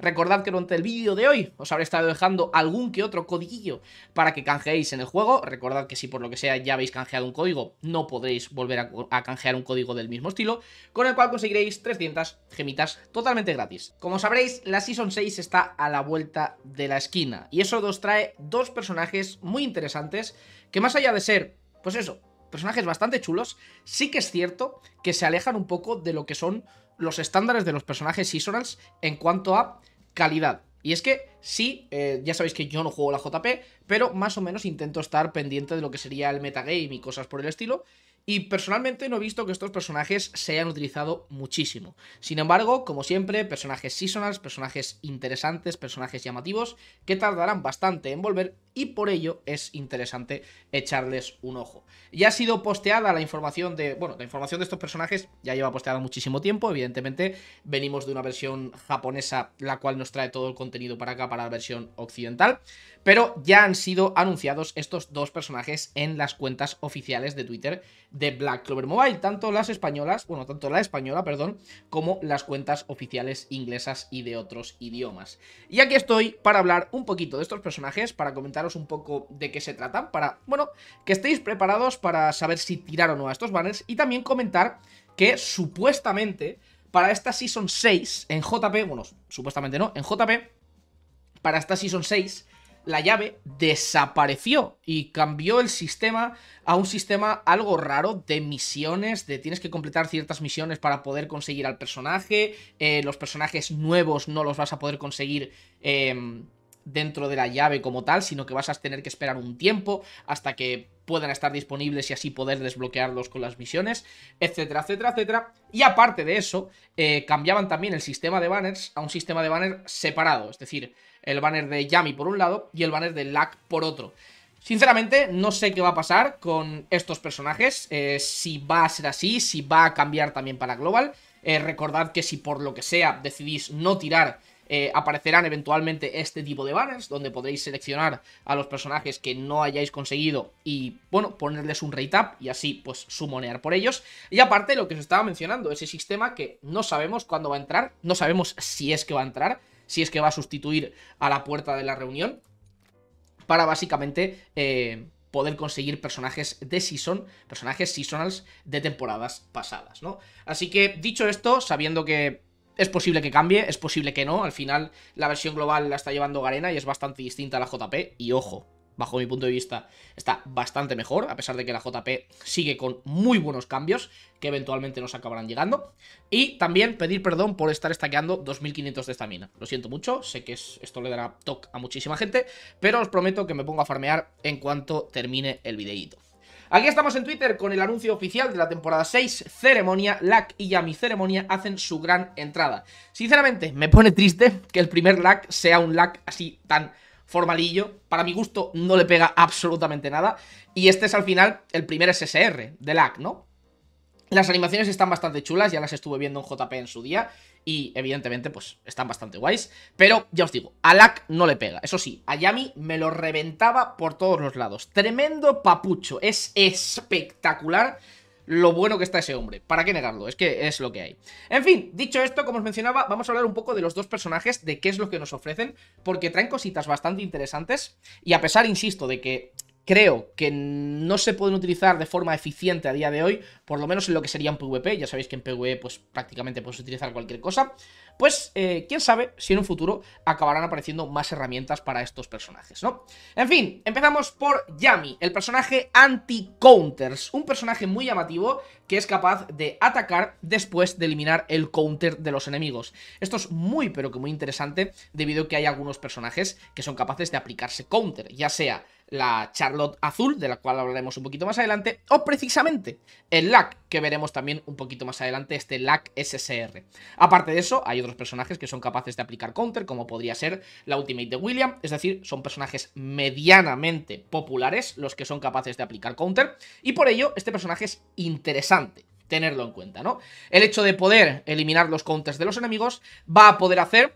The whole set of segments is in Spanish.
Recordad que durante el vídeo de hoy os habré estado dejando algún que otro codiguillo para que canjeéis en el juego. Recordad que si por lo que sea ya habéis canjeado un código, no podréis volver a, canjear un código del mismo estilo, con el cual conseguiréis 300 gemitas totalmente gratis. Como sabréis, la Season 6 está a la vuelta de la esquina y eso nos trae dos personajes muy interesantes que más allá de ser, pues eso, personajes bastante chulos. Sí que es cierto que se alejan un poco de lo que son los estándares de los personajes seasonals en cuanto a calidad. Y es que sí, eh, ya sabéis que yo no juego la JP, pero más o menos intento estar pendiente de lo que sería el metagame y cosas por el estilo. Y personalmente no he visto que estos personajes se hayan utilizado muchísimo. Sin embargo, como siempre, personajes seasonals, personajes interesantes, personajes llamativos, que tardarán bastante en volver y por ello es interesante echarles un ojo. Ya ha sido posteada la información de, bueno, la información de estos personajes ya lleva posteada muchísimo tiempo, evidentemente venimos de una versión japonesa la cual nos trae todo el contenido para acá para la versión occidental, pero ya han sido anunciados estos dos personajes en las cuentas oficiales de Twitter de Black Clover Mobile, tanto las españolas, bueno, tanto la española, perdón, como las cuentas oficiales inglesas y de otros idiomas. Y aquí estoy para hablar un poquito de estos personajes, para comentar un poco de qué se tratan para, bueno, que estéis preparados para saber si tirar o no a estos banners y también comentar que supuestamente para esta Season 6 en JP, bueno, supuestamente no, en JP, para esta Season 6 la llave desapareció y cambió el sistema a un sistema algo raro de misiones, de tienes que completar ciertas misiones para poder conseguir al personaje, eh, los personajes nuevos no los vas a poder conseguir eh, dentro de la llave como tal, sino que vas a tener que esperar un tiempo hasta que puedan estar disponibles y así poder desbloquearlos con las misiones, etcétera, etcétera, etcétera. Y aparte de eso, eh, cambiaban también el sistema de banners a un sistema de banner separado, es decir, el banner de Yami por un lado y el banner de LAC por otro. Sinceramente, no sé qué va a pasar con estos personajes, eh, si va a ser así, si va a cambiar también para Global. Eh, recordad que si por lo que sea decidís no tirar eh, aparecerán eventualmente este tipo de banners donde podréis seleccionar a los personajes que no hayáis conseguido y, bueno, ponerles un rate up y así, pues, sumonear por ellos. Y aparte, lo que os estaba mencionando, ese sistema que no sabemos cuándo va a entrar, no sabemos si es que va a entrar, si es que va a sustituir a la puerta de la reunión, para básicamente... Eh, poder conseguir personajes de season, personajes seasonals de temporadas pasadas, ¿no? Así que, dicho esto, sabiendo que es posible que cambie, es posible que no. Al final, la versión global la está llevando Garena y es bastante distinta a la JP. Y ojo, bajo mi punto de vista, está bastante mejor, a pesar de que la JP sigue con muy buenos cambios que eventualmente nos acabarán llegando. Y también pedir perdón por estar estaqueando 2500 de esta mina. Lo siento mucho, sé que esto le dará toque a muchísima gente, pero os prometo que me pongo a farmear en cuanto termine el videíto. Aquí estamos en Twitter con el anuncio oficial de la temporada 6, Ceremonia, LAC y Yami Ceremonia hacen su gran entrada. Sinceramente, me pone triste que el primer LAC sea un LAC así tan formalillo. Para mi gusto no le pega absolutamente nada. Y este es al final el primer SSR de Lack, ¿no? Las animaciones están bastante chulas, ya las estuve viendo en JP en su día y evidentemente pues están bastante guays, pero ya os digo, a Lack no le pega. Eso sí, a Yami me lo reventaba por todos los lados. Tremendo papucho, es espectacular lo bueno que está ese hombre. ¿Para qué negarlo? Es que es lo que hay. En fin, dicho esto, como os mencionaba, vamos a hablar un poco de los dos personajes, de qué es lo que nos ofrecen, porque traen cositas bastante interesantes y a pesar, insisto, de que creo que no se pueden utilizar de forma eficiente a día de hoy, por lo menos en lo que sería un PvP, ya sabéis que en PvE pues prácticamente puedes utilizar cualquier cosa, pues eh, quién sabe si en un futuro acabarán apareciendo más herramientas para estos personajes, ¿no? En fin, empezamos por Yami, el personaje anti-counters, un personaje muy llamativo que es capaz de atacar después de eliminar el counter de los enemigos. Esto es muy pero que muy interesante debido a que hay algunos personajes que son capaces de aplicarse counter, ya sea la Charlotte azul, de la cual hablaremos un poquito más adelante, o precisamente el LAC, que veremos también un poquito más adelante, este LAC SSR. Aparte de eso, hay otros personajes que son capaces de aplicar counter, como podría ser la Ultimate de William, es decir, son personajes medianamente populares los que son capaces de aplicar counter, y por ello este personaje es interesante tenerlo en cuenta, ¿no? El hecho de poder eliminar los counters de los enemigos va a poder hacer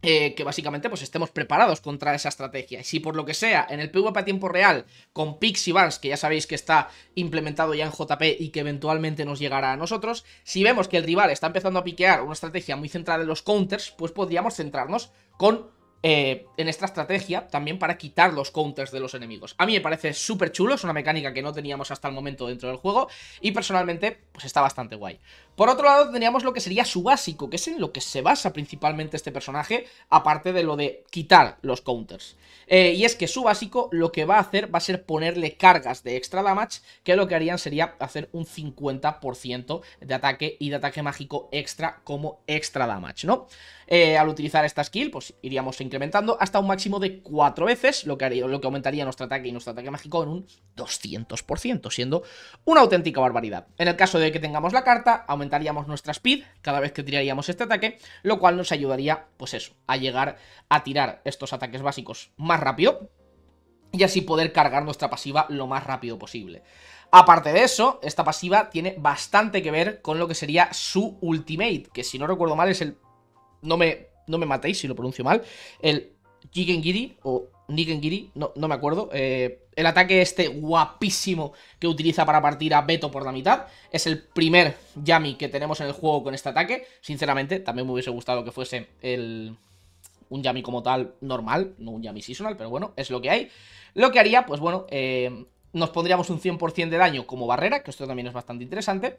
eh, que básicamente pues estemos preparados contra esa estrategia. y Si por lo que sea, en el PvP a tiempo real, con y bans que ya sabéis que está implementado ya en JP y que eventualmente nos llegará a nosotros, si vemos que el rival está empezando a piquear una estrategia muy centrada en los counters, pues podríamos centrarnos con eh, en esta estrategia también para quitar los counters de los enemigos. A mí me parece súper chulo, es una mecánica que no teníamos hasta el momento dentro del juego y personalmente pues está bastante guay. Por otro lado teníamos lo que sería su básico, que es en lo que se basa principalmente este personaje, aparte de lo de quitar los counters. Eh, y es que su básico lo que va a hacer va a ser ponerle cargas de extra damage, que lo que harían sería hacer un 50% de ataque y de ataque mágico extra como extra damage, ¿no? Eh, al utilizar esta skill pues iríamos en incrementando hasta un máximo de 4 veces, lo que, lo que aumentaría nuestro ataque y nuestro ataque mágico en un 200%, siendo una auténtica barbaridad. En el caso de que tengamos la carta, aumentaríamos nuestra speed cada vez que tiraríamos este ataque, lo cual nos ayudaría, pues eso, a llegar a tirar estos ataques básicos más rápido y así poder cargar nuestra pasiva lo más rápido posible. Aparte de eso, esta pasiva tiene bastante que ver con lo que sería su ultimate, que si no recuerdo mal es el... No me no me matéis si lo pronuncio mal, el Jigengiri o Nigengiri, no, no me acuerdo. Eh, el ataque este guapísimo que utiliza para partir a Beto por la mitad. Es el primer Yami que tenemos en el juego con este ataque. Sinceramente, también me hubiese gustado que fuese el, un Yami como tal normal, no un Yami seasonal, pero bueno, es lo que hay. Lo que haría, pues bueno, eh, nos pondríamos un 100% de daño como barrera, que esto también es bastante interesante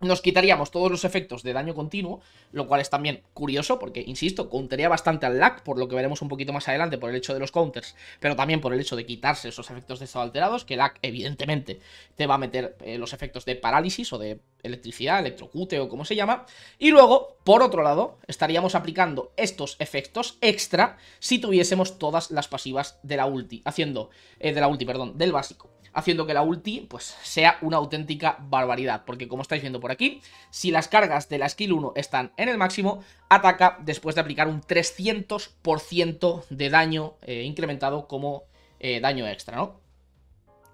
nos quitaríamos todos los efectos de daño continuo, lo cual es también curioso porque, insisto, countería bastante al lag, por lo que veremos un poquito más adelante por el hecho de los counters, pero también por el hecho de quitarse esos efectos de estado alterados, que lag evidentemente te va a meter eh, los efectos de parálisis o de electricidad, electrocute o como se llama, y luego, por otro lado, estaríamos aplicando estos efectos extra si tuviésemos todas las pasivas de la ulti, haciendo, eh, de la ulti, perdón, del básico haciendo que la ulti pues sea una auténtica barbaridad, porque como estáis viendo por aquí, si las cargas de la skill 1 están en el máximo, ataca después de aplicar un 300% de daño eh, incrementado como eh, daño extra, ¿no?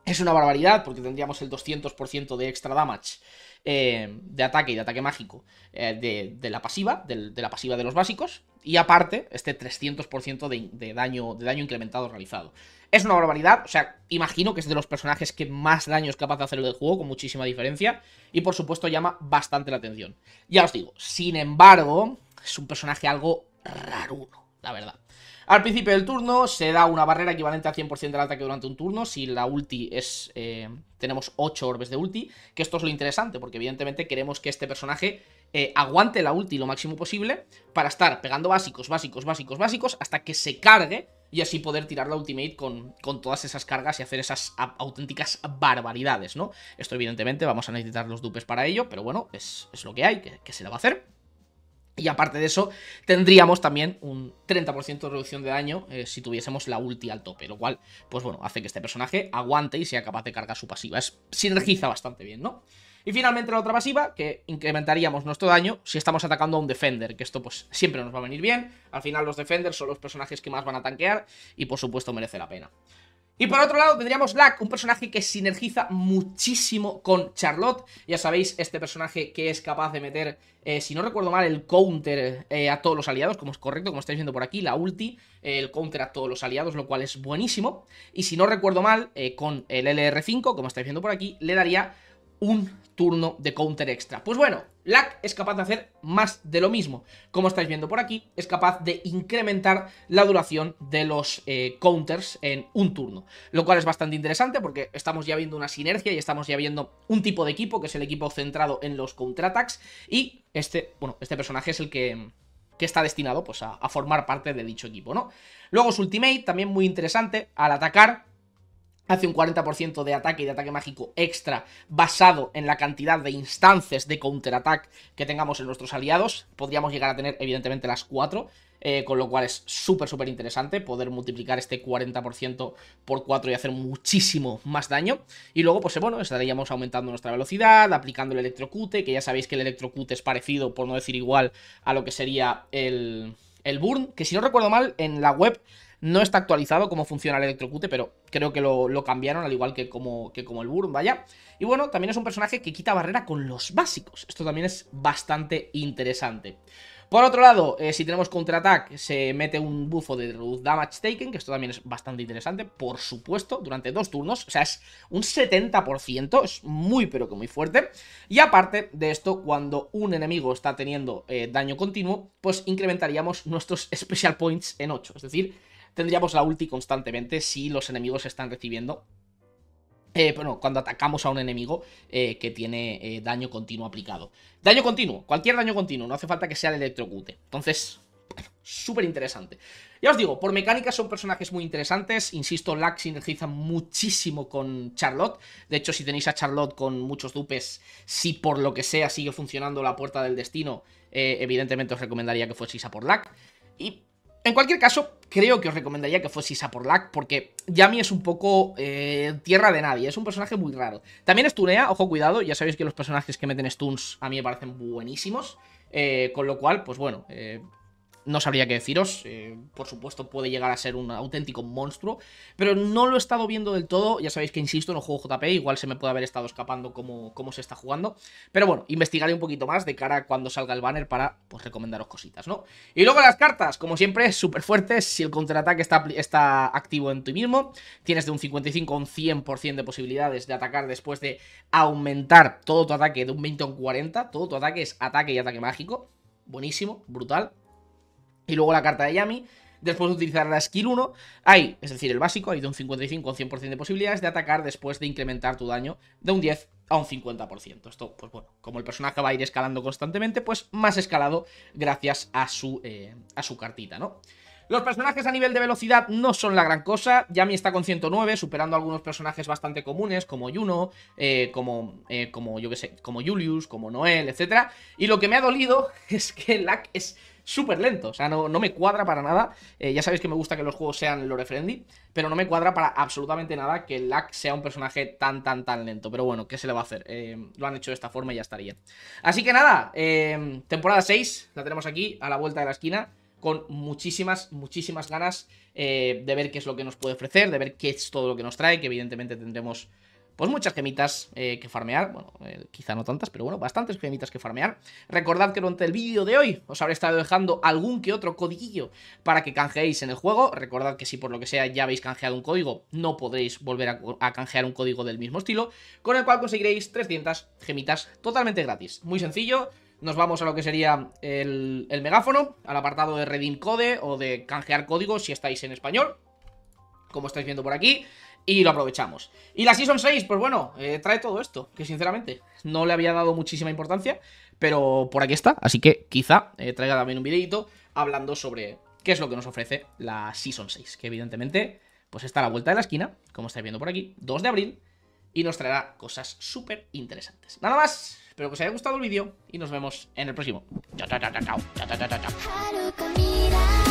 Es una barbaridad porque tendríamos el 200% de extra damage eh, de ataque y de ataque mágico eh, de, la pasiva, de, la pasiva de los básicos. Y aparte, este 300% de, daño, de daño incrementado realizado. Es una barbaridad, o sea, imagino que es de los personajes que más daño es capaz de hacer el juego, con muchísima diferencia. Y por supuesto llama bastante la atención. Ya os digo, sin embargo, es un personaje algo raro la verdad. Al principio del turno se da una barrera equivalente al 100% del ataque durante un turno. Si la ulti es... Eh, tenemos 8 orbes de ulti, que esto es lo interesante, porque evidentemente queremos que este personaje eh, aguante la ulti lo máximo posible para estar pegando básicos, básicos, básicos, básicos, hasta que se cargue y así poder tirar la ultimate con, con todas esas cargas y hacer esas auténticas barbaridades, ¿no? Esto evidentemente vamos a necesitar los dupes para ello, pero bueno, es, es lo que hay, que, que se la va a hacer. Y aparte de eso, tendríamos también un 30% de reducción de daño eh, si tuviésemos la ulti al tope, lo cual, pues bueno, hace que este personaje aguante y sea capaz de cargar su pasiva. Es, sinergiza bastante bien, ¿no? Y finalmente la otra pasiva, que incrementaríamos nuestro daño si estamos atacando a un Defender, que esto pues siempre nos va a venir bien. Al final los Defenders son los personajes que más van a tanquear y por supuesto merece la pena. Y por otro lado tendríamos Lack, un personaje que sinergiza muchísimo con Charlotte. Ya sabéis, este personaje que es capaz de meter, eh, si no recuerdo mal, el counter eh, a todos los aliados, como es correcto, como estáis viendo por aquí, la ulti, eh, el counter a todos los aliados, lo cual es buenísimo. Y si no recuerdo mal, con el LR5, como estáis viendo por aquí, le daría un turno de counter extra. Pues bueno, Lack es capaz de hacer más de lo mismo. Como estáis viendo por aquí, es capaz de incrementar la duración de los eh, counters en un turno. Lo cual es bastante interesante porque estamos ya viendo una sinergia y estamos ya viendo un tipo de equipo, que es el equipo centrado en los counterattacks. Y este, bueno, este personaje es el que, está destinado pues, a, formar parte de dicho equipo, ¿no? Luego su ultimate, también muy interesante, al atacar hace un 40% de ataque y de ataque mágico extra basado en la cantidad de instancias de counterattack que tengamos en nuestros aliados. Podríamos llegar a tener evidentemente las 4, eh, con lo cual es súper, súper interesante poder multiplicar este 40% por 4 y hacer muchísimo más daño. Y luego, pues bueno, estaríamos aumentando nuestra velocidad, aplicando el electrocute, que ya sabéis que el electrocute es parecido, por no decir igual, a lo que sería el, el burn, que si no recuerdo mal, en la web no está actualizado cómo funciona el electrocute, pero creo que lo, cambiaron, al igual que como, que como el Burn, vaya. Y bueno, también es un personaje que quita barrera con los básicos. Esto también es bastante interesante. Por otro lado, eh, si tenemos contraataque, se mete un bufo de Reduce Damage Taken, que esto también es bastante interesante, por supuesto, durante dos turnos, o sea, es un 70%, es muy pero que muy fuerte. Y aparte de esto, cuando un enemigo está teniendo eh, daño continuo, pues incrementaríamos nuestros Special Points en 8, es decir, tendríamos la ulti constantemente si los enemigos están recibiendo eh, bueno, cuando atacamos a un enemigo eh, que tiene eh, daño continuo aplicado. Daño continuo, cualquier daño continuo, no hace falta que sea el electrocute. Entonces, súper interesante. Ya os digo, por mecánica son personajes muy interesantes. Insisto, Lack sinergiza muchísimo con Charlotte. De hecho, si tenéis a Charlotte con muchos dupes, si por lo que sea sigue funcionando la puerta del destino, evidentemente os recomendaría que fueseis a por Lack. Y en cualquier caso, creo que os recomendaría que fuese a por Lack, porque Yami es un poco eh, tierra de nadie, es un personaje muy raro. También estunea, ojo, cuidado, ya sabéis que los personajes que meten stuns a mí me parecen buenísimos, eh, con lo cual, pues bueno, eh, no sabría qué deciros. Eh, por supuesto, puede llegar a ser un auténtico monstruo. Pero no lo he estado viendo del todo. Ya sabéis que insisto, no juego JP. Igual se me puede haber estado escapando cómo, cómo se está jugando. Pero bueno, investigaré un poquito más de cara a cuando salga el banner para pues, recomendaros cositas, ¿no? Y luego las cartas, como siempre, súper fuertes. Si el contraataque está, está activo en ti mismo, tienes de un 55 a un 100% de posibilidades de atacar después de aumentar todo tu ataque de un 20 a un 40. Todo tu ataque es ataque y ataque mágico. Buenísimo, brutal y luego la carta de Yami. Después de utilizar la skill 1, hay, es decir, el básico, hay de un 55 a 100% de posibilidades de atacar después de incrementar tu daño de un 10 a un 50%. Esto, pues bueno, como el personaje va a ir escalando constantemente, pues más escalado gracias a su, eh, a su cartita, ¿no? Los personajes a nivel de velocidad no son la gran cosa, Yami está con 109, superando a algunos personajes bastante comunes, como Juno, eh, como, eh, como yo que sé, como Julius, como Noel, etc. Y lo que me ha dolido es que Lack es súper lento. O sea, no, no, me cuadra para nada. Eh, ya sabéis que me gusta que los juegos sean lore friendly, pero no me cuadra para absolutamente nada que Lack sea un personaje tan, tan, tan lento. Pero bueno, ¿qué se le va a hacer? Eh, lo han hecho de esta forma y ya estaría. Así que nada, eh, temporada 6 la tenemos aquí, a la vuelta de la esquina con muchísimas, muchísimas ganas de ver qué es lo que nos puede ofrecer, de ver qué es todo lo que nos trae, que evidentemente tendremos pues muchas gemitas eh, que farmear. Bueno, eh, quizá no tantas, pero bueno, bastantes gemitas que farmear. Recordad que durante el vídeo de hoy os habré estado dejando algún que otro codiguillo para que canjeéis en el juego. Recordad que si por lo que sea ya habéis canjeado un código, no podréis volver a, canjear un código del mismo estilo, con el cual conseguiréis 300 gemitas totalmente gratis. Muy sencillo nos vamos a lo que sería el, megáfono, al apartado de redeem code o de canjear código si estáis en español como estáis viendo por aquí, y lo aprovechamos. Y la Season 6, pues bueno, eh, trae todo esto, que sinceramente no le había dado muchísima importancia, pero por aquí está, así que quizá eh, traiga también un videito hablando sobre qué es lo que nos ofrece la Season 6, que evidentemente pues está a la vuelta de la esquina, como estáis viendo por aquí, 2 de abril, y nos traerá cosas súper interesantes. Nada más, espero que os haya gustado el vídeo y nos vemos en el próximo. chao, chao, chao, chao.